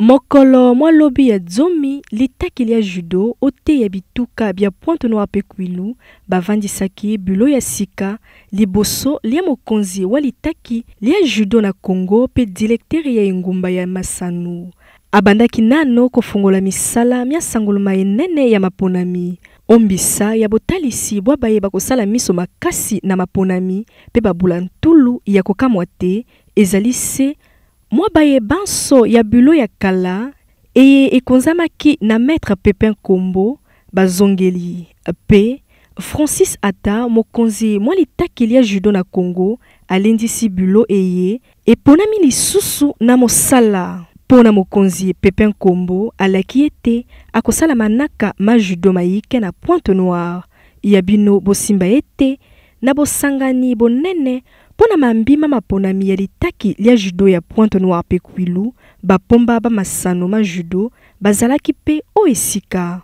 mokolo mwa lobi ya zomi litakeli ya judo oteya bituka bya pointe noire mpe kwilu bavandisaki bulo ya sika liboso lia mokonzi wa litaki lia judo na congo mpe dilektere ya engumba ya masano abandaki nano kofungola misala mia sangoloma enene ya maponami ombisa ya botalisi bwa bayeba kosala miso makasi na maponami mpe babula ntulu ya kokamwa te ezali se mwa bayebanso ya bilo ya kala eye ekonzamaki na maître pépin kombo bazongeli mpe francis ata mokonzi mwa litakeli ya judo na congo alendisi bilo eye eponami lisusu na mosala mpo na mokonzi pépin nkombo alaki ete akosala manaka ma judo mayike na pointe noire ya bino bosimba ete na bosangani bonene mpo na mambima maponami ya litaki lia judo ya pointe noire mpe kwilu bapomba bamasano ma judo bazalaki mpe oyo esika